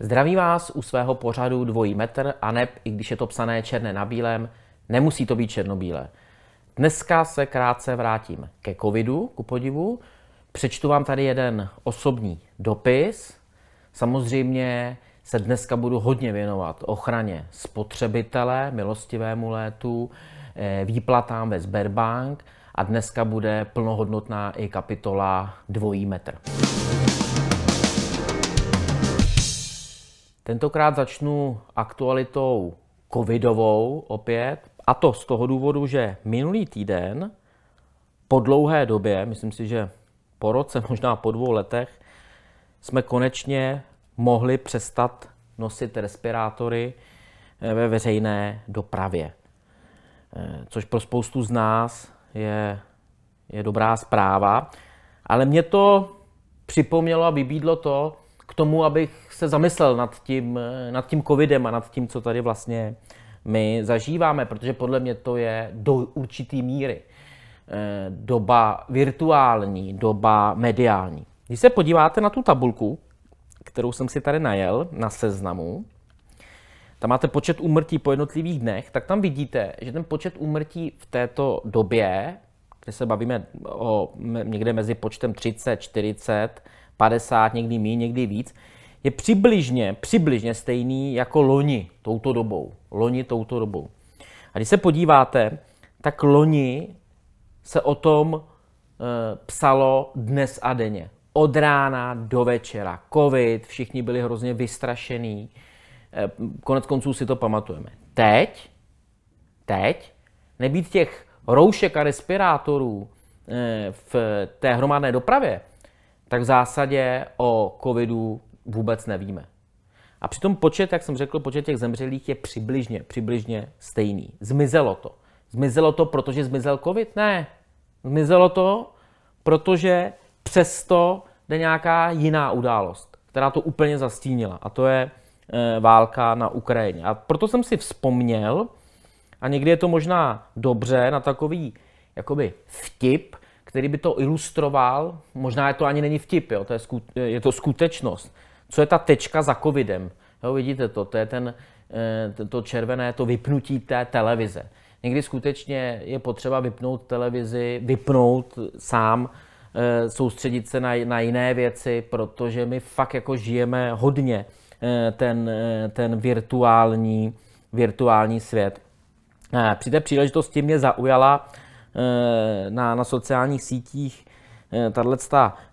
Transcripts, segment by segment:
Zdraví vás u svého pořadu dvojí metr a neb, i když je to psané černé na bílém, nemusí to být černobílé. Dneska se krátce vrátím ke covidu, ku podivu, Přečtu vám tady jeden osobní dopis. Samozřejmě se dneska budu hodně věnovat ochraně spotřebitele, milostivému létu, eh, výplatám ve Sberbank a dneska bude plnohodnotná i kapitola dvojí metr. Tentokrát začnu aktualitou covidovou opět, a to z toho důvodu, že minulý týden po dlouhé době, myslím si, že po roce, možná po dvou letech, jsme konečně mohli přestat nosit respirátory eh, ve veřejné dopravě. Eh, což pro spoustu z nás je, je dobrá zpráva. Ale mě to připomnělo a vybídlo to k tomu, abych se zamyslel nad tím, eh, nad tím covidem a nad tím, co tady vlastně my zažíváme, protože podle mě to je do určitý míry Eh, doba virtuální, doba mediální. Když se podíváte na tu tabulku, kterou jsem si tady najel na seznamu, tam máte počet úmrtí po jednotlivých dnech, tak tam vidíte, že ten počet úmrtí v této době, kde se bavíme o někde mezi počtem 30, 40, 50, někdy méně, někdy víc, je přibližně, přibližně stejný jako loni touto dobou. Loni touto dobou. A když se podíváte, tak loni se o tom e, psalo dnes a denně. Od rána do večera. Covid, všichni byli hrozně vystrašený. E, konec konců si to pamatujeme. Teď, teď, nebýt těch roušek a respirátorů e, v té hromadné dopravě, tak v zásadě o covidu vůbec nevíme. A přitom počet, jak jsem řekl, počet těch zemřelých je přibližně, přibližně stejný. Zmizelo to. Zmizelo to, protože zmizel covid? Ne. Zmizelo to, protože přesto jde nějaká jiná událost, která to úplně zastínila. A to je eh, válka na Ukrajině. A proto jsem si vzpomněl, a někdy je to možná dobře, na takový jakoby vtip, který by to ilustroval, možná je to ani není vtip, jo, to je, sku, je to skutečnost. Co je ta tečka za covidem? Jo, vidíte to, to je ten, eh, to červené, to vypnutí té televize. Někdy skutečně je potřeba vypnout televizi, vypnout sám, eh, soustředit se na, na jiné věci, protože my fakt jako žijeme hodně eh, ten, eh, ten virtuální, virtuální svět. Při té příležitosti mě zaujala na, na sociálních sítích tato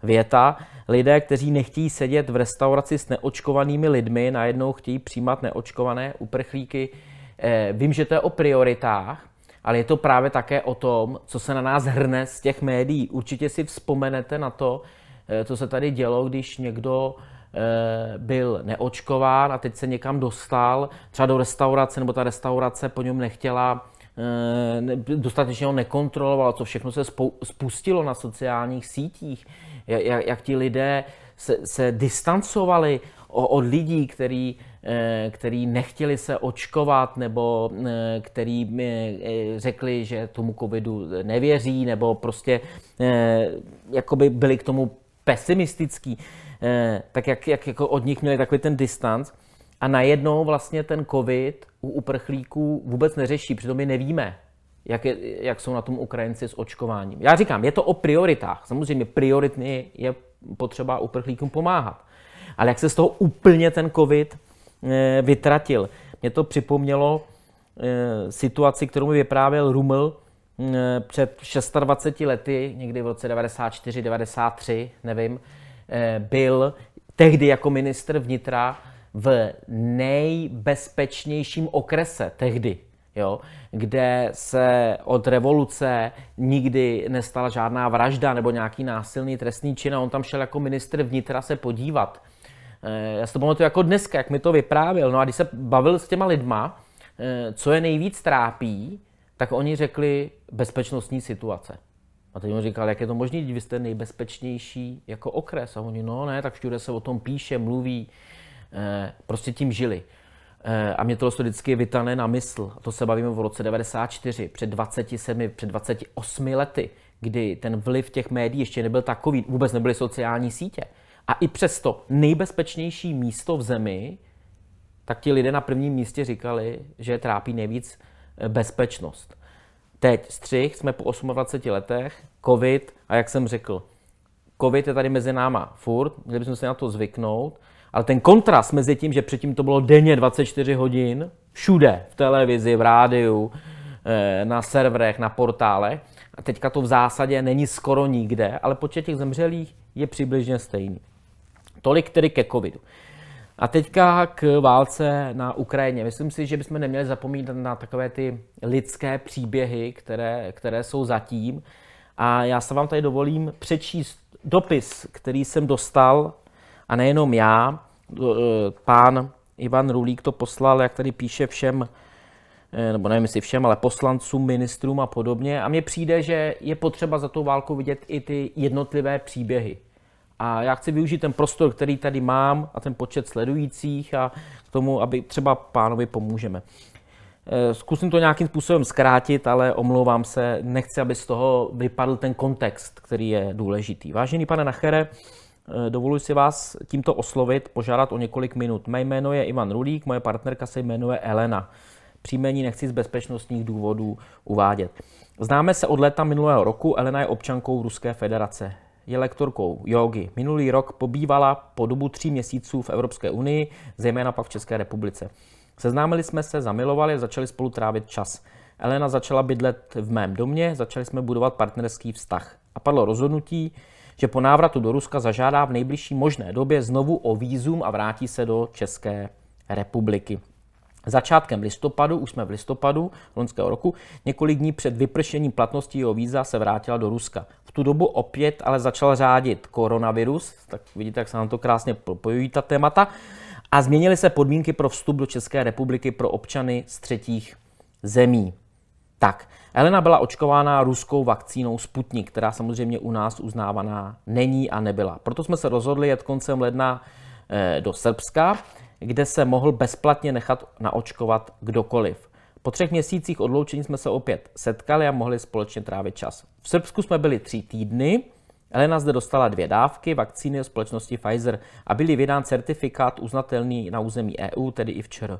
věta. Lidé, kteří nechtějí sedět v restauraci s neočkovanými lidmi, najednou chtějí přijímat neočkované uprchlíky, Eh, vím, že to je o prioritách, ale je to právě také o tom, co se na nás hrne z těch médií. Určitě si vzpomenete na to, eh, co se tady dělo, když někdo eh, byl neočkován a teď se někam dostal, třeba do restaurace, nebo ta restaurace po něm nechtěla dostatečně ho nekontrolovala, co všechno se spustilo na sociálních sítích, jak, jak ti lidé se, se distancovali od lidí, který Eh, který nechtěli se očkovat nebo eh, který eh, řekli, že tomu covidu nevěří nebo prostě jakoby byli k tomu pesimistický, tak jak, jak jako od nich měli takový ten distanc. A najednou vlastně ten covid u uprchlíků vůbec neřeší, přitom my nevíme, jak, je, jak jsou na tom Ukrajinci s očkováním. Já říkám, je to o prioritách. Samozřejmě prioritně je potřeba uprchlíkům pomáhat. Ale jak se z toho úplně ten covid Eh, vytratil. Mě to připomnělo eh, situaci, kterou mi vyprávěl Ruml mm, eh, před 26 lety, někdy v roce 94-93, nevím, byl tehdy jako ministr vnitra v nejbezpečnějším okrese tehdy, jo, kde se od revoluce nikdy nestala žádná vražda nebo nějaký násilný trestný čin a on tam šel jako ministr vnitra se podívat. Eh, já si to pamatuju jako dneska, jak mi to vyprávěl. No a když se bavil s těma lidma, eh, co je nejvíc trápí, tak oni řekli bezpečnostní situace. A teď on říkal, jak je to možné, když vy jste nejbezpečnější jako okres. A oni, no ne, tak všude se o tom píše, mluví, eh, prostě tím žili. A mě to vždycky vytane na mysl. A to se bavíme v roce 94, před 27, před 28 lety, kdy ten vliv těch médií ještě nebyl takový, vůbec nebyly sociální sítě a i přesto nejbezpečnější místo v zemi, tak ti lidé na prvním místě říkali, že trápí nejvíc eh, bezpečnost. Teď střih, jsme po 28 letech, covid a jak jsem řekl, covid je tady mezi náma furt, měli bychom se na to zvyknout, ale ten kontrast mezi tím, že předtím to bylo denně 24 hodin, všude, v televizi, v rádiu, eh, na serverech, na portálech, a teďka to v zásadě není skoro nikde, ale počet těch zemřelých je přibližně stejný. Tolik tedy ke covidu. A teďka k válce na Ukrajině. Myslím si, že bychom neměli zapomínat na takové ty lidské příběhy, které, které jsou zatím. A já se vám tady dovolím přečíst dopis, který jsem dostal, a nejenom já, e, pán Ivan Rulík to poslal, jak tady píše všem, e, nebo nevím jestli všem, ale poslancům, ministrům a podobně. A mně přijde, že je potřeba za tou válku vidět i ty jednotlivé příběhy. A já chci využít ten prostor, který tady mám a ten počet sledujících a k tomu, aby třeba pánovi pomůžeme. Eh, zkusím to nějakým způsobem zkrátit, ale omlouvám se, nechci, aby z toho vypadl ten kontext, který je důležitý. Vážený pane Nachere, eh, dovoluji si vás tímto oslovit, požádat o několik minut. Mé jméno je Ivan Rulík, moje partnerka se jmenuje Elena. Příjmení nechci z bezpečnostních důvodů uvádět. Známe se od léta minulého roku, Elena je občankou Ruské federace je lektorkou jogy. Minulý rok pobývala po dobu tří měsíců v Evropské unii, zejména pak v České republice. Seznámili jsme se, zamilovali a začali spolu trávit čas. Elena začala bydlet v mém domě, začali jsme budovat partnerský vztah. A padlo rozhodnutí, že po návratu do Ruska zažádá v nejbližší možné době znovu o výzum a vrátí se do České republiky. Začátkem listopadu, už jsme v listopadu loňského roku, několik dní před vypršením platnosti jeho víza se vrátila do Ruska tu dobu opět ale začal řádit koronavirus, tak vidíte, jak se nám to krásně propojují ta témata. A změnily se podmínky pro vstup do České republiky pro občany z třetích zemí. Tak, Elena byla očkována ruskou vakcínou Sputnik, která samozřejmě u nás uznávaná není a nebyla. Proto jsme se rozhodli jet koncem ledna eh, do Srbska, kde se mohl bezplatně nechat naočkovat kdokoliv. Po třech měsících odloučení jsme se opět setkali a mohli společně trávit čas. V Srbsku jsme byli tři týdny, Elena zde dostala dvě dávky vakcíny od společnosti Pfizer a byli vydán certifikát uznatelný na území EU, tedy i včera.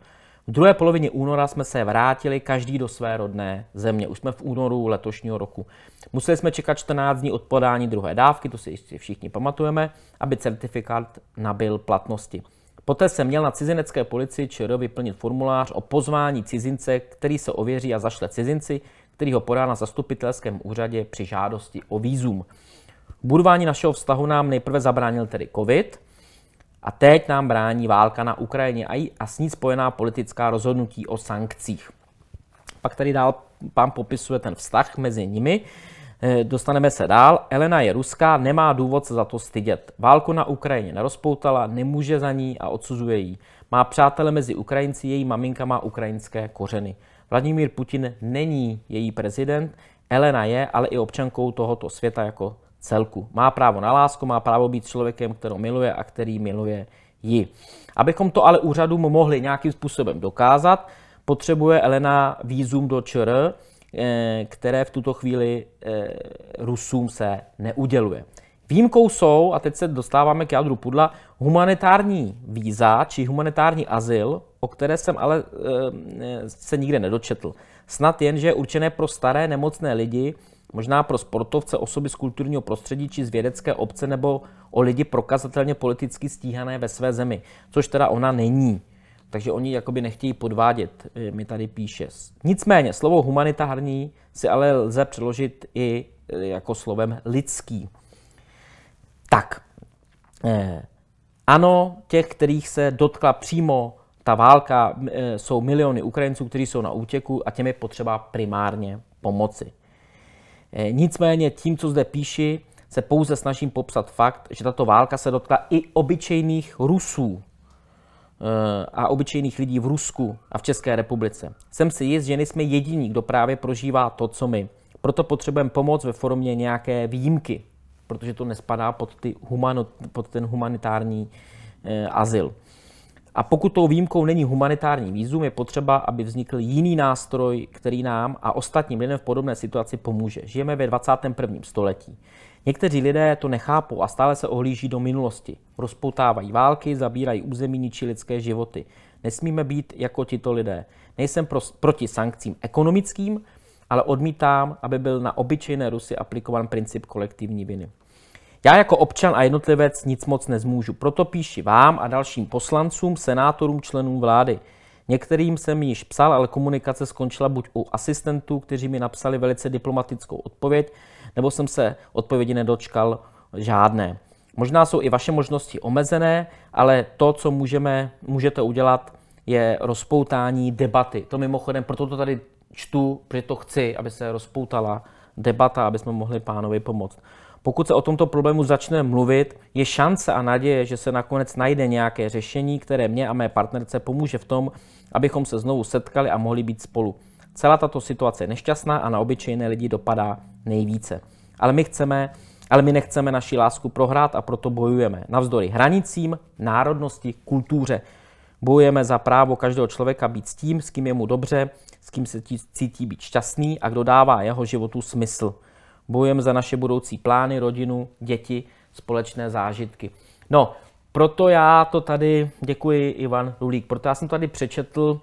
V druhé polovině února jsme se vrátili každý do své rodné země. Už jsme v únoru letošního roku. Museli jsme čekat 14 dní od podání druhé dávky, to si ještě všichni pamatujeme, aby certifikát nabil platnosti. Poté se měl na cizinecké policii ČR vyplnit formulář o pozvání cizince, který se ověří a zašle cizinci, který ho podá na zastupitelském úřadě při žádosti o výzum. Budování našeho vztahu nám nejprve zabránil tedy COVID a teď nám brání válka na Ukrajině a s ní spojená politická rozhodnutí o sankcích. Pak tady dál pán popisuje ten vztah mezi nimi. Eh, dostaneme se dál. Elena je ruská, nemá důvod se za to stydět. Válku na Ukrajině nerozpoutala, nemůže za ní a odsuzuje ji. Má přátele mezi Ukrajinci, její maminka má ukrajinské kořeny. Vladimír Putin není její prezident, Elena je ale i občankou tohoto světa jako celku. Má právo na lásku, má právo být člověkem, kterou miluje a který miluje ji. Abychom to ale úřadům mohli nějakým způsobem dokázat, potřebuje Elena výzum do ČR, Eh, které v tuto chvíli eh, Rusům se neuděluje. Výjimkou jsou, a teď se dostáváme k jádru pudla, humanitární víza či humanitární azyl, o které jsem ale eh, se nikde nedočetl. Snad jen, že je určené pro staré nemocné lidi, možná pro sportovce, osoby z kulturního prostředí či z vědecké obce nebo o lidi prokazatelně politicky stíhané ve své zemi, což teda ona není. Takže oni jakoby nechtějí podvádět, eh, mi tady píše. Nicméně, slovo humanitární si ale lze přeložit i eh, jako slovem lidský. Tak, eh, ano, těch, kterých se dotkla přímo ta válka, jsou miliony Ukrajinců, kteří jsou na útěku a těm je potřeba primárně pomoci. Nicméně tím, co zde píši, se pouze snažím popsat fakt, že tato válka se dotkla i obyčejných Rusů, Eh, a obyčejných lidí v Rusku a v České republice. Jsem si jist, že nejsme jediní, kdo právě prožívá to, co my. Proto potřebujeme pomoc ve formě nějaké výjimky, protože to nespadá pod, ty humano, pod ten humanitární eh, azyl. A pokud tou výjimkou není humanitární výzum, je potřeba, aby vznikl jiný nástroj, který nám a ostatním lidem v podobné situaci pomůže. Žijeme ve 21. století. Někteří lidé to nechápou a stále se ohlíží do minulosti. Rozpoutávají války, zabírají území, ničí lidské životy. Nesmíme být jako tito lidé. Nejsem pro, proti sankcím ekonomickým, ale odmítám, aby byl na obyčejné Rusy aplikován princip kolektivní viny. Já jako občan a jednotlivec nic moc nezmůžu, proto píši vám a dalším poslancům, senátorům, členům vlády. Některým jsem již psal, ale komunikace skončila buď u asistentů, kteří mi napsali velice diplomatickou odpověď, nebo jsem se odpovědi nedočkal žádné. Možná jsou i vaše možnosti omezené, ale to, co můžeme, můžete udělat, je rozpoutání debaty. To mimochodem, proto to tady čtu, protože to chci, aby se rozpoutala debata, aby jsme mohli pánovi pomoct. Pokud se o tomto problému začne mluvit, je šance a naděje, že se nakonec najde nějaké řešení, které mě a mé partnerce pomůže v tom, abychom se znovu setkali a mohli být spolu. Celá tato situace je nešťastná a na obyčejné lidi dopadá nejvíce. Ale my chceme, ale my nechceme naši lásku prohrát a proto bojujeme. Navzdory hranicím, národnosti, kultuře. Bojujeme za právo každého člověka být s tím, s kým je mu dobře, s kým se cítí být šťastný a kdo dává jeho životu smysl. Bojujeme za naše budoucí plány, rodinu, děti, společné zážitky. No, proto já to tady, děkuji Ivan Lulík, proto já jsem to tady přečetl,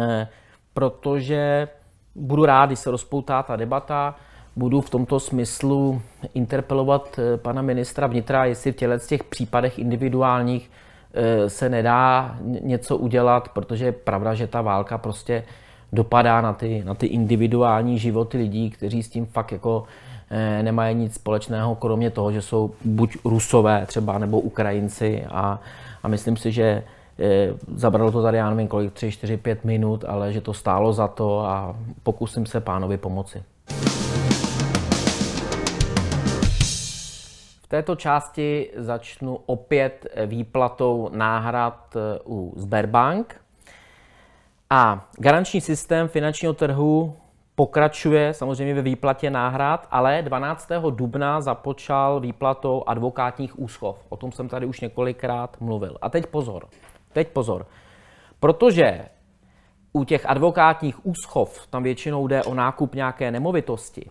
eh, protože budu rád, když se rozpoutá ta debata, budu v tomto smyslu interpelovat eh, pana ministra vnitra, jestli v těchto těch případech individuálních eh, se nedá něco udělat, protože je pravda, že ta válka prostě dopadá na ty, na ty individuální životy lidí, kteří s tím fakt jako eh, nemají nic společného, kromě toho, že jsou buď Rusové třeba, nebo Ukrajinci a, a myslím si, že eh, zabralo to tady, já nevím kolik, tři, čtyři, pět minut, ale že to stálo za to a pokusím se pánovi pomoci. V této části začnu opět výplatou náhrad eh, u Sberbank. A garanční systém finančního trhu pokračuje samozřejmě ve výplatě náhrad, ale 12. dubna započal výplatou advokátních úschov. O tom jsem tady už několikrát mluvil. A teď pozor, teď pozor, protože u těch advokátních úschov, tam většinou jde o nákup nějaké nemovitosti,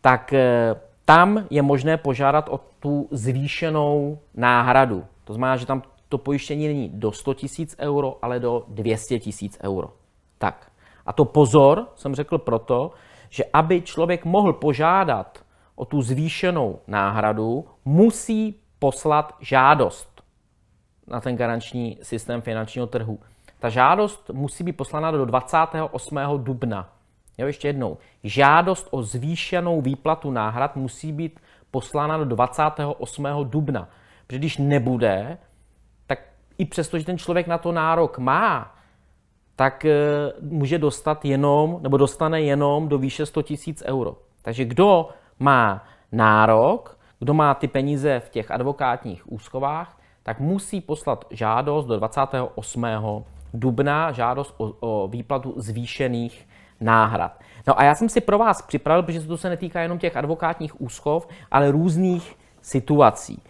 tak eh, tam je možné požádat o tu zvýšenou náhradu. To znamená, že tam to pojištění není do 100 tisíc euro, ale do 200 tisíc euro. Tak. A to pozor, jsem řekl proto, že aby člověk mohl požádat o tu zvýšenou náhradu, musí poslat žádost na ten garanční systém finančního trhu. Ta žádost musí být poslána do 28. dubna. Jo, ještě jednou. Žádost o zvýšenou výplatu náhrad musí být poslána do 28. dubna. Protože když nebude, i přesto, že ten člověk na to nárok má, tak eh, může dostat jenom, nebo dostane jenom do výše 100 tisíc euro. Takže kdo má nárok, kdo má ty peníze v těch advokátních úschovách, tak musí poslat žádost do 28. dubna, žádost o, o výplatu zvýšených náhrad. No a já jsem si pro vás připravil, protože to se netýká jenom těch advokátních úschov, ale různých situací,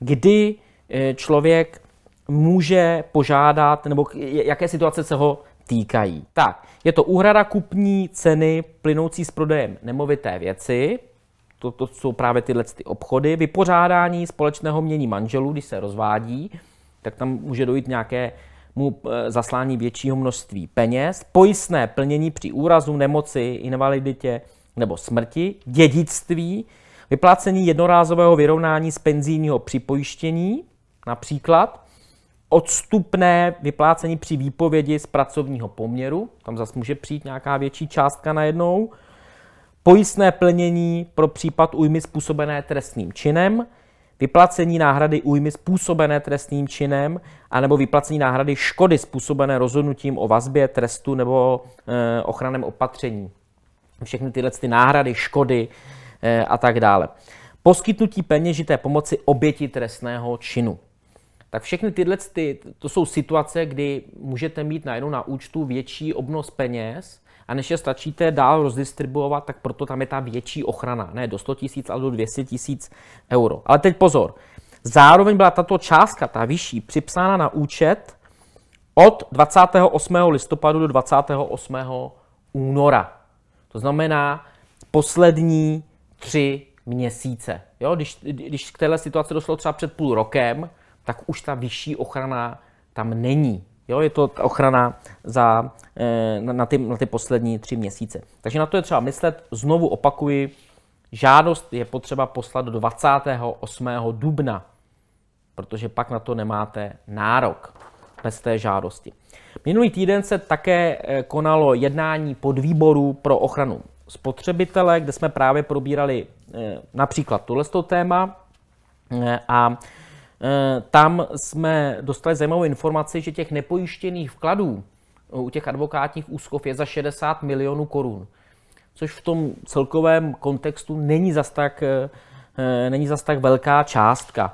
kdy eh, člověk může požádat, nebo jaké situace se ho týkají. Tak, je to úhrada kupní ceny plynoucí s prodejem nemovité věci, to, to jsou právě tyhle ty obchody, vypořádání společného mění manželů, když se rozvádí, tak tam může dojít nějaké mu eh, zaslání většího množství peněz, pojistné plnění při úrazu, nemoci, invaliditě nebo smrti, dědictví, vyplácení jednorázového vyrovnání z penzijního připojištění, například, odstupné vyplácení při výpovědi z pracovního poměru, tam zase může přijít nějaká větší částka najednou, pojistné plnění pro případ újmy způsobené trestným činem, vyplacení náhrady újmy způsobené trestným činem, anebo vyplacení náhrady škody způsobené rozhodnutím o vazbě, trestu nebo e, eh, ochraném opatření. Všechny tyhle ty náhrady, škody e, a tak dále. Poskytnutí peněžité pomoci oběti trestného činu tak všechny tyhle ty, to jsou situace, kdy můžete mít najednou na účtu větší obnos peněz a než je stačíte dál rozdistribuovat, tak proto tam je ta větší ochrana. Ne do 100 tisíc, ale do 200 tisíc euro. Ale teď pozor. Zároveň byla tato částka, ta vyšší, připsána na účet od 28. listopadu do 28. února. To znamená poslední tři měsíce. Jo, když, když k téhle situaci došlo třeba před půl rokem, tak už ta vyšší ochrana tam není. Jo, je to ochrana za, eh, na, ty, na ty poslední tři měsíce. Takže na to je třeba myslet. Znovu opakuji, žádost je potřeba poslat do 28. dubna, protože pak na to nemáte nárok bez té žádosti. Minulý týden se také eh, konalo jednání podvýboru pro ochranu spotřebitele, kde jsme právě probírali eh, například tohle téma a Eh, tam jsme dostali zajímavou informaci, že těch nepojištěných vkladů eh, u těch advokátních úschov je za 60 milionů korun, což v tom celkovém kontextu není zas tak, eh, není zas tak velká částka.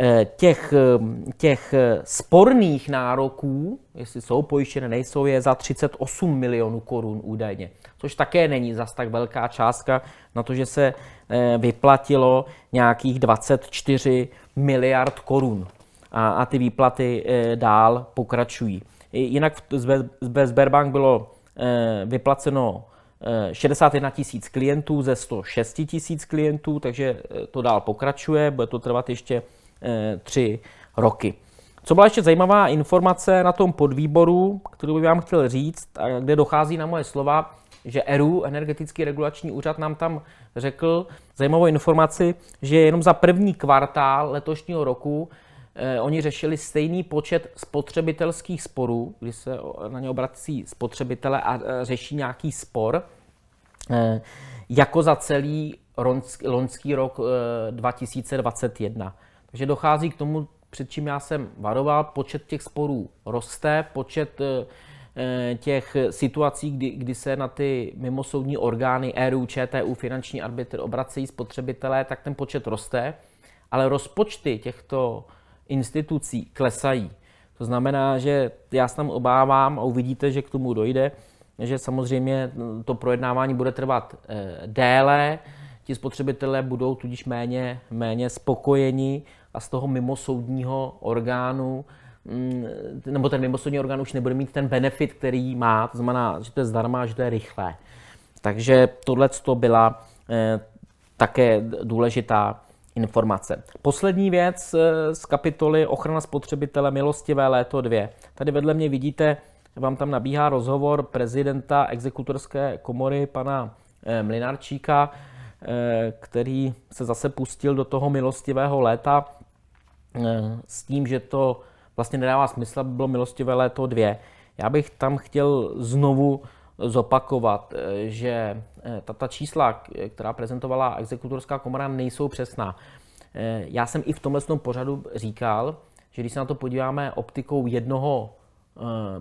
Eh, těch, eh, těch eh, sporných nároků, jestli jsou pojištěné, nejsou, je za 38 milionů korun údajně, což také není zas tak velká částka na to, že se vyplatilo nějakých 24 miliard korun. A, a ty výplaty dál pokračují. Jinak z Sberbank bylo vyplaceno 61 tisíc klientů ze 106 tisíc klientů, takže to dál pokračuje, bude to trvat ještě Eh, tři roky. Co byla ještě zajímavá informace na tom podvýboru, kterou bych vám chtěl říct, a kde dochází na moje slova, že ERU, Energetický regulační úřad, nám tam řekl zajímavou informaci, že jenom za první kvartál letošního roku eh, oni řešili stejný počet spotřebitelských sporů, kdy se na ně obrací spotřebitele a eh, řeší nějaký spor, eh, jako za celý loňský rok eh, 2021. Takže dochází k tomu, před čím já jsem varoval, počet těch sporů roste, počet eh, eh, těch situací, kdy, kdy se na ty mimosoudní orgány ERU, ČTU, finanční arbitr obracejí spotřebitelé, tak ten počet roste, ale rozpočty těchto institucí klesají. To znamená, že já se tam obávám a uvidíte, že k tomu dojde, že samozřejmě to projednávání bude trvat eh, déle, ti spotřebitelé budou tudíž méně, méně spokojeni a z toho mimosoudního orgánu mm, nebo ten mimosoudní orgán už nebude mít ten benefit, který má, to znamená, že to je zdarma, že to je rychlé. Takže tohle to byla eh, také důležitá informace. Poslední věc eh, z kapitoly Ochrana spotřebitele milostivé léto 2. Tady vedle mě vidíte, vám tam nabíhá rozhovor prezidenta exekutorské komory pana eh, Mlinarčíka, který se zase pustil do toho milostivého léta Eh, s tím, že to vlastně nedává smysl, aby bylo milostivé léto dvě. Já bych tam chtěl znovu zopakovat, eh, že eh, ta čísla, která prezentovala exekutorská komora, nejsou přesná. Já jsem i v tomhle pořadu říkal, že když se na to podíváme optikou jednoho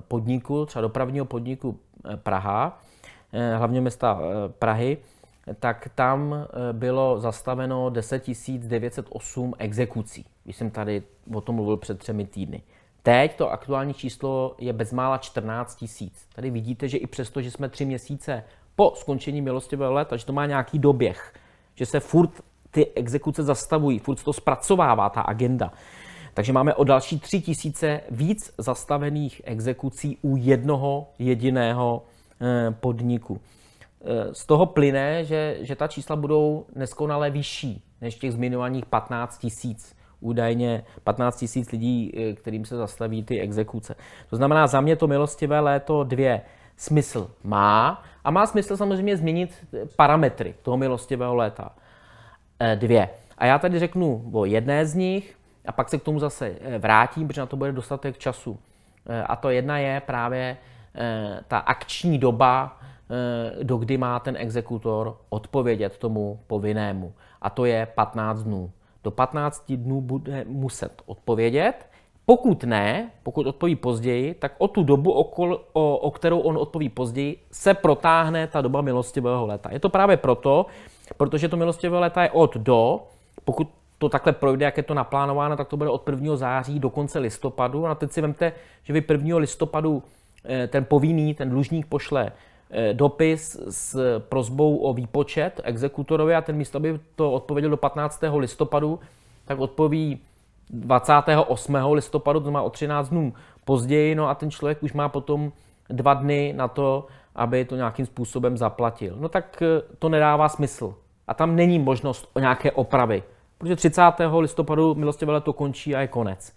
podniku, třeba dopravního podniku Praha, hlavně města Prahy, tak tam eh, bylo zastaveno 10 908 exekucí, když jsem tady o tom mluvil před třemi týdny. Teď to aktuální číslo je bezmála 14 000. Tady vidíte, že i přesto, že jsme tři měsíce po skončení milostivého leta, že to má nějaký doběh, že se furt ty exekuce zastavují, furt to zpracovává ta agenda. Takže máme o další tři tisíce víc zastavených exekucí u jednoho jediného eh, podniku. Eh, z toho plyne, že, že ta čísla budou neskonale vyšší než těch zmiňovaných 15 tisíc údajně 15 tisíc lidí, eh, kterým se zastaví ty exekuce. To znamená, za mě to milostivé léto dvě smysl má a má smysl samozřejmě změnit eh, parametry toho milostivého léta dvě. A já tady řeknu o jedné z nich a pak se k tomu zase vrátím, protože na to bude dostatek času. A to jedna je právě ta akční doba Eh, dokdy má ten exekutor odpovědět tomu povinnému. A to je 15 dnů. Do 15 dnů bude muset odpovědět. Pokud ne, pokud odpoví později, tak o tu dobu, okol, o, o kterou on odpoví později, se protáhne ta doba milostivého leta. Je to právě proto, protože to milostivé leta je od do, pokud to takhle projde, jak je to naplánováno, tak to bude od 1. září do konce listopadu. A teď si vemte, že vy 1. listopadu eh, ten povinný, ten dlužník pošle Eh, dopis s prozbou o výpočet exekutorovi a ten místo, aby to odpověděl do 15. listopadu, tak odpoví 28. listopadu, to má o 13 dnů později, no a ten člověk už má potom dva dny na to, aby to nějakým způsobem zaplatil. No tak eh, to nedává smysl. A tam není možnost o nějaké opravy, protože 30. listopadu milostivé to končí a je konec.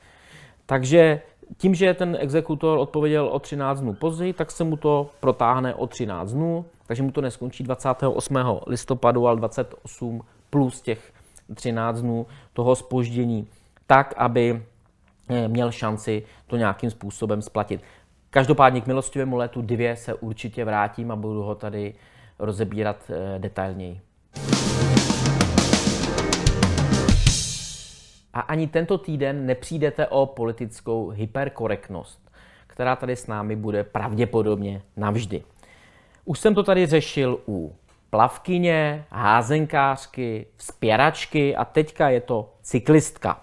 Takže tím, že ten exekutor odpověděl o 13 dnů později, tak se mu to protáhne o 13 dnů, takže mu to neskončí 28. listopadu, ale 28 plus těch 13 dnů toho spoždění, tak, aby eh, měl šanci to nějakým způsobem splatit. Každopádně k milostivému letu 2 se určitě vrátím a budu ho tady rozebírat eh, detailněji. A ani tento týden nepřijdete o politickou hyperkorektnost, která tady s námi bude pravděpodobně navždy. Už jsem to tady řešil u plavkyně, házenkářky, vzpěračky a teďka je to cyklistka.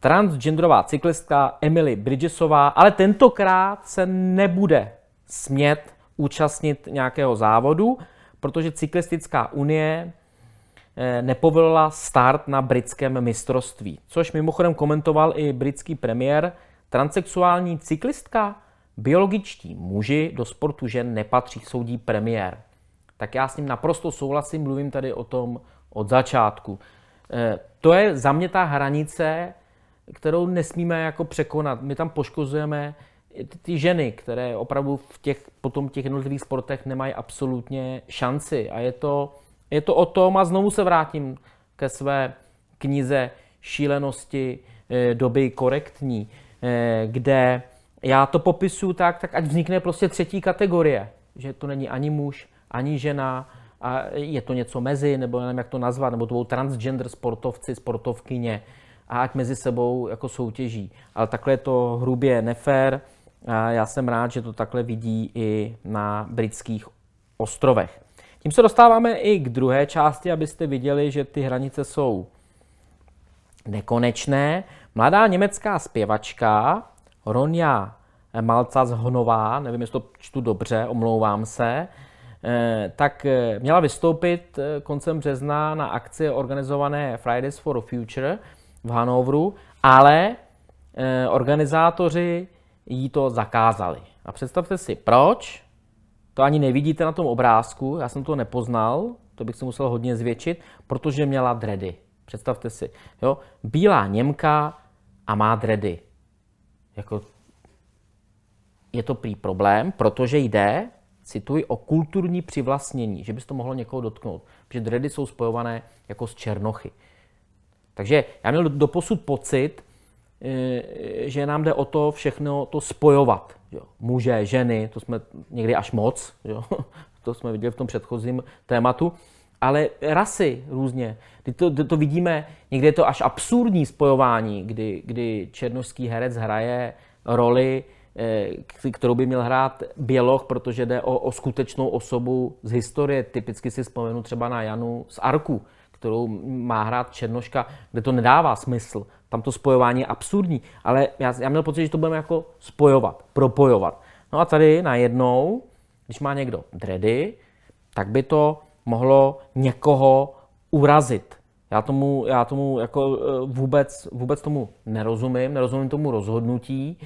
Transgenderová cyklistka Emily Bridgesová, ale tentokrát se nebude smět účastnit nějakého závodu, protože cyklistická unie Eh, nepovolila start na britském mistrovství, což mimochodem komentoval i britský premiér. Transsexuální cyklistka? Biologičtí muži do sportu žen nepatří, soudí premiér. Tak já s ním naprosto souhlasím, mluvím tady o tom od začátku. Eh, to je za mě ta hranice, kterou nesmíme jako překonat. My tam poškozujeme ty ženy, které opravdu v těch, potom těch jednotlivých sportech nemají absolutně šanci. A je to, je to o tom, a znovu se vrátím ke své knize Šílenosti eh, doby korektní, eh, kde já to popisuju tak, tak ať vznikne prostě třetí kategorie, že to není ani muž, ani žena, a je to něco mezi, nebo nevím, jak to nazvat, nebo to transgender sportovci, sportovkyně, a ať mezi sebou jako soutěží. Ale takhle je to hrubě nefér. A já jsem rád, že to takhle vidí i na britských ostrovech. Tím se dostáváme i k druhé části, abyste viděli, že ty hranice jsou nekonečné. Mladá německá zpěvačka Ronja Malca z Honová, nevím, jestli to čtu dobře, omlouvám se, eh, tak eh, měla vystoupit eh, koncem března na akci organizované Fridays for Future v Hanovru, ale organizátoři jí to zakázali. A představte si, proč? To ani nevidíte na tom obrázku, já jsem to nepoznal, to bych si musel hodně zvětšit, protože měla dredy. Představte si, jo, bílá Němka a má dredy. Jako je to prý problém, protože jde, cituji, o kulturní přivlastnění, že by se to mohlo někoho dotknout, protože dredy jsou spojované jako s černochy. Takže já měl doposud pocit, eh, že nám jde o to všechno to spojovat. Jo. Muže, ženy, to jsme někdy až moc, jo. to jsme viděli v tom předchozím tématu, ale rasy různě. Ty to, to, to vidíme, někdy je to až absurdní spojování, kdy, kdy černožský herec hraje roli, eh, kterou by měl hrát běloch, protože jde o, o skutečnou osobu z historie. Typicky si vzpomenu třeba na Janu z Arku, kterou má hrát Černoška, kde to nedává smysl. Tam to spojování je absurdní, ale já, já měl pocit, že to budeme jako spojovat, propojovat. No a tady najednou, když má někdo dready, tak by to mohlo někoho urazit. Já tomu, já tomu jako eh, vůbec, vůbec tomu nerozumím, nerozumím tomu rozhodnutí.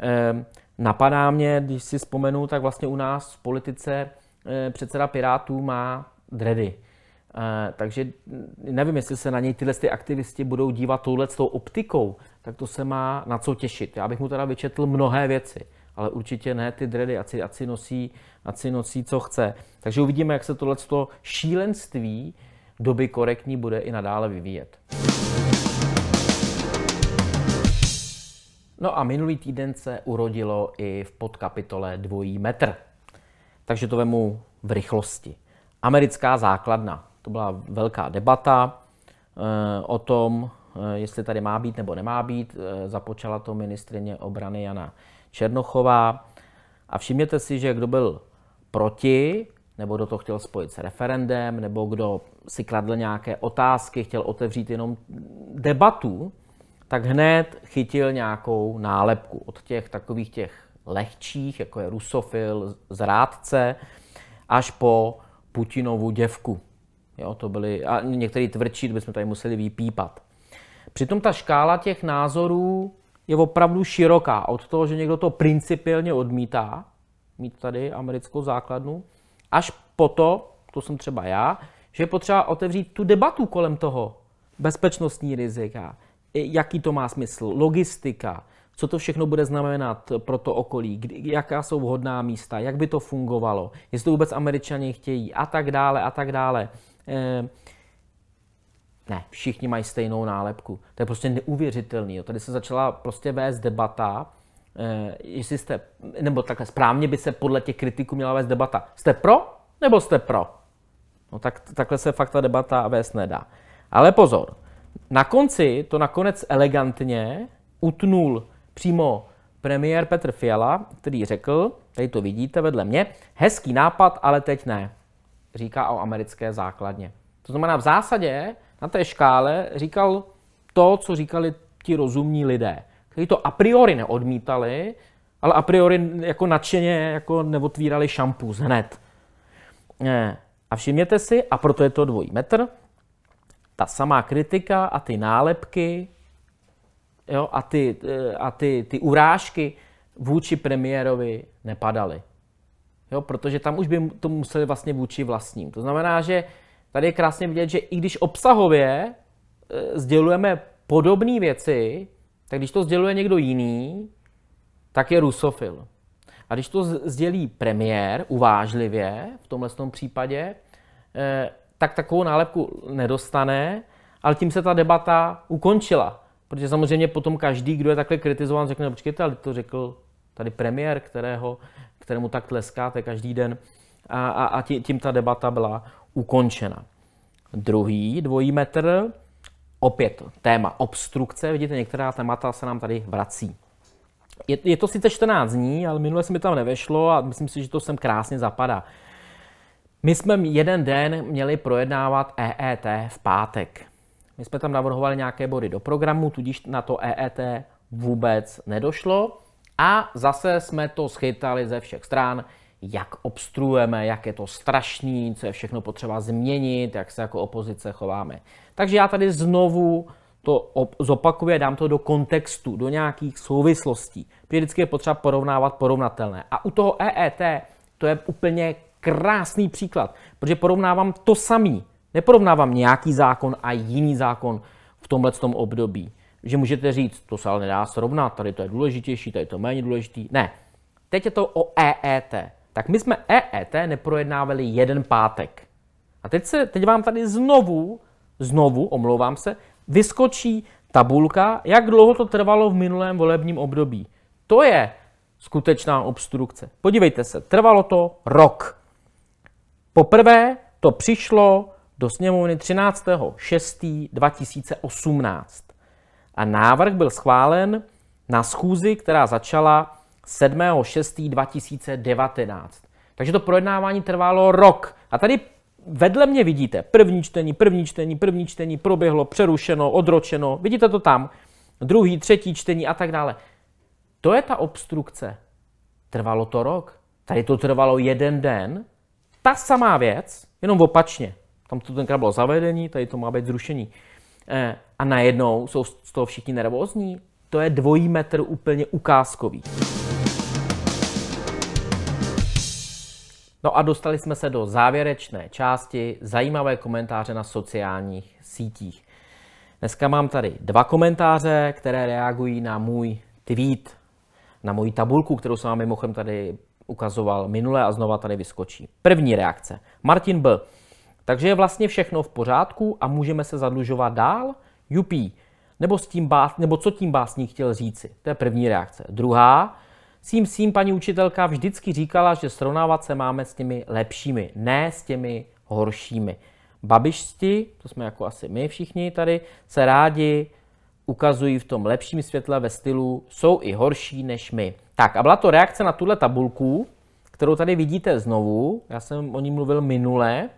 Ehm, napadá mě, když si vzpomenu, tak vlastně u nás v politice eh, předseda Pirátů má dready. Eh, takže mm, nevím, jestli se na něj tyhle ty aktivisti budou dívat touhle tou optikou, tak to se má na co těšit. Já bych mu teda vyčetl mnohé věci, ale určitě ne ty dredy, ať si, ať si, nosí, ať si nosí, co chce. Takže uvidíme, jak se tohle šílenství doby korektní bude i nadále vyvíjet. No a minulý týden se urodilo i v podkapitole dvojí metr. Takže to vemu v rychlosti. Americká základna to byla velká debata eh, o tom, eh, jestli tady má být nebo nemá být. Eh, započala to ministrině obrany Jana Černochová. A všimněte si, že kdo byl proti, nebo kdo to chtěl spojit s referendem, nebo kdo si kladl nějaké otázky, chtěl otevřít jenom debatu, tak hned chytil nějakou nálepku od těch takových těch lehčích, jako je rusofil, zrádce, až po Putinovu děvku. Jo, to byly, a některý tvrdší, to bychom tady museli vypípat. Přitom ta škála těch názorů je opravdu široká. Od toho, že někdo to principiálně odmítá, mít tady americkou základnu, až po to, to jsem třeba já, že je potřeba otevřít tu debatu kolem toho. Bezpečnostní rizika, jaký to má smysl, logistika, co to všechno bude znamenat pro to okolí, jaká jsou vhodná místa, jak by to fungovalo, jestli to vůbec američané chtějí a tak dále a tak dále. Eh, ne, všichni mají stejnou nálepku. To je prostě neuvěřitelný. Jo. Tady se začala prostě vést debata, eh, jestli jste, nebo takhle správně by se podle těch kritiků měla vést debata. Jste pro nebo jste pro? No tak, takhle se fakt ta debata vést nedá. Ale pozor, na konci to nakonec elegantně utnul přímo premiér Petr Fiala, který řekl, tady to vidíte vedle mě, hezký nápad, ale teď ne říká o americké základně. To znamená, v zásadě na té škále říkal to, co říkali ti rozumní lidé, kteří to a priori neodmítali, ale a priori jako nadšeně jako neotvírali šampus hned. Eh, a všimněte si, a proto je to dvojí metr, ta samá kritika a ty nálepky jo, a, ty, eh, a ty, ty urážky vůči premiérovi nepadaly jo, protože tam už by to museli vlastně vůči vlastním. To znamená, že tady je krásně vidět, že i když obsahově e, sdělujeme podobné věci, tak když to sděluje někdo jiný, tak je rusofil. A když to sdělí premiér uvážlivě, v tomhle tom případě, e, tak takovou nálepku nedostane, ale tím se ta debata ukončila. Protože samozřejmě potom každý, kdo je takhle kritizován, řekne, no, počkejte, ale to řekl tady premiér, kterého, kterému tak tleskáte každý den a, a, a tím ta debata byla ukončena. Druhý dvojí metr, opět téma obstrukce, vidíte, některá témata se nám tady vrací. Je, je to sice 14 dní, ale minule se mi tam nevešlo a myslím si, že to sem krásně zapadá. My jsme jeden den měli projednávat EET v pátek. My jsme tam navrhovali nějaké body do programu, tudíž na to EET vůbec nedošlo. A zase jsme to schytali ze všech stran, jak obstruujeme, jak je to strašný, co je všechno potřeba změnit, jak se jako opozice chováme. Takže já tady znovu to zopakuju dám to do kontextu, do nějakých souvislostí. Vždycky je potřeba porovnávat porovnatelné. A u toho EET to je úplně krásný příklad, protože porovnávám to samý. Neporovnávám nějaký zákon a jiný zákon v tomhle období že můžete říct, to se ale nedá srovnat, tady to je důležitější, tady to méně důležitý. Ne. Teď je to o EET. Tak my jsme EET neprojednávali jeden pátek. A teď, se, teď vám tady znovu, znovu, omlouvám se, vyskočí tabulka, jak dlouho to trvalo v minulém volebním období. To je skutečná obstrukce. Podívejte se, trvalo to rok. Poprvé to přišlo do sněmovny 13. 6. 2018. A návrh byl schválen na schůzi, která začala 7. 6. 2019. Takže to projednávání trvalo rok. A tady vedle mě vidíte první čtení, první čtení, první čtení, proběhlo, přerušeno, odročeno, vidíte to tam, druhý, třetí čtení a tak dále. To je ta obstrukce. Trvalo to rok. Tady to trvalo jeden den. Ta samá věc, jenom opačně. Tam to tenkrát bylo zavedení, tady to má být zrušení. Eh, a najednou jsou z toho všichni nervózní. To je dvojí metr úplně ukázkový. No a dostali jsme se do závěrečné části zajímavé komentáře na sociálních sítích. Dneska mám tady dva komentáře, které reagují na můj tweet, na moji tabulku, kterou jsem vám mimochodem tady ukazoval minule a znova tady vyskočí. První reakce. Martin B. Takže je vlastně všechno v pořádku a můžeme se zadlužovat dál? jupí, nebo, s tím bás, nebo co tím básník chtěl říci. To je první reakce. Druhá, sím sím paní učitelka vždycky říkala, že srovnávat se máme s těmi lepšími, ne s těmi horšími. Babišti, to jsme jako asi my všichni tady, se rádi ukazují v tom lepším světle ve stylu jsou i horší než my. Tak a byla to reakce na tuhle tabulku, kterou tady vidíte znovu. Já jsem o ní mluvil minule.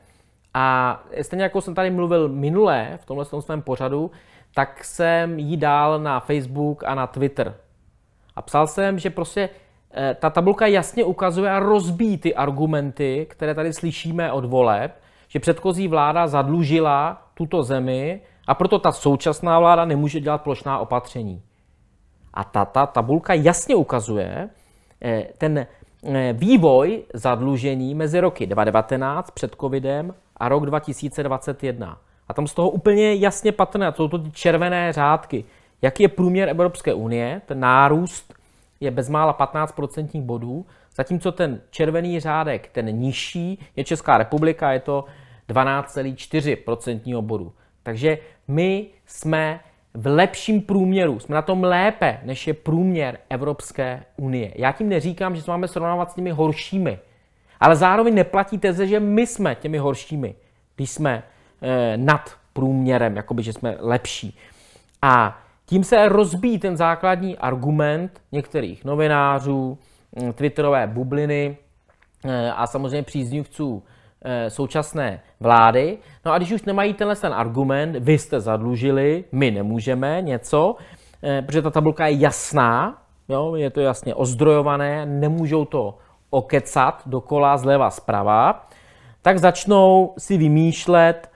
A stejně jako jsem tady mluvil minule v tomhle svém pořadu, tak jsem jí dal na Facebook a na Twitter. A psal jsem, že prostě eh, ta tabulka jasně ukazuje a rozbíjí ty argumenty, které tady slyšíme od voleb, že předchozí vláda zadlužila tuto zemi a proto ta současná vláda nemůže dělat plošná opatření. A ta, ta tabulka jasně ukazuje eh, ten Eh, vývoj zadlužení mezi roky 2019 před covidem a rok 2021. A tam z toho úplně jasně patrné, jsou to ty červené řádky. Jaký je průměr Evropské unie, ten nárůst je bezmála 15% bodů, zatímco ten červený řádek, ten nižší, je Česká republika, je to 12,4% bodu. Takže my jsme v lepším průměru. Jsme na tom lépe, než je průměr Evropské unie. Já tím neříkám, že se máme srovnávat s těmi horšími, ale zároveň neplatí teze, že my jsme těmi horšími, když jsme eh, nad průměrem, jakoby, že jsme lepší. A tím se rozbíjí ten základní argument některých novinářů, mm, twitterové bubliny eh, a samozřejmě příznivců Eh, současné vlády. No a když už nemají tenhle ten argument, vy jste zadlužili, my nemůžeme něco, eh, protože ta tabulka je jasná, jo, je to jasně ozdrojované, nemůžou to okecat dokola zleva zprava, tak začnou si vymýšlet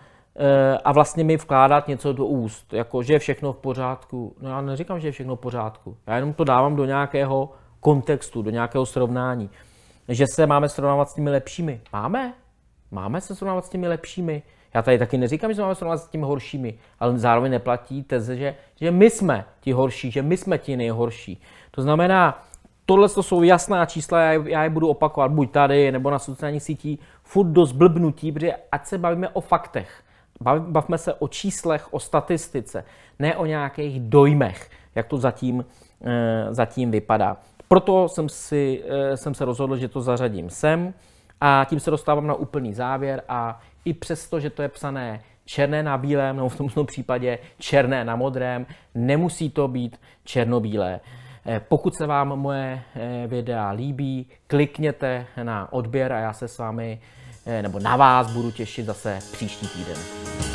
eh, a vlastně mi vkládat něco do úst, jako že je všechno v pořádku. No já neříkám, že je všechno v pořádku, já jenom to dávám do nějakého kontextu, do nějakého srovnání. Že se máme srovnávat s těmi lepšími. Máme, máme se srovnávat s těmi lepšími. Já tady taky neříkám, že se máme srovnávat s těmi horšími, ale zároveň neplatí teze, že, že my jsme ti horší, že my jsme ti nejhorší. To znamená, tohle to jsou jasná čísla, já, já je budu opakovat buď tady, nebo na sociálních sítí, furt do zblbnutí, protože ať se bavíme o faktech. Bav, bavme se o číslech, o statistice, ne o nějakých dojmech, jak to zatím, e, zatím vypadá. Proto jsem, si, e, jsem se rozhodl, že to zařadím sem. A tím se dostávám na úplný závěr a i přesto, že to je psané černé na bílém, nebo v tomto případě černé na modrém, nemusí to být černobílé. Eh, pokud se vám moje eh, videa líbí, klikněte na odběr a já se s vámi eh, nebo na vás budu těšit zase příští týden.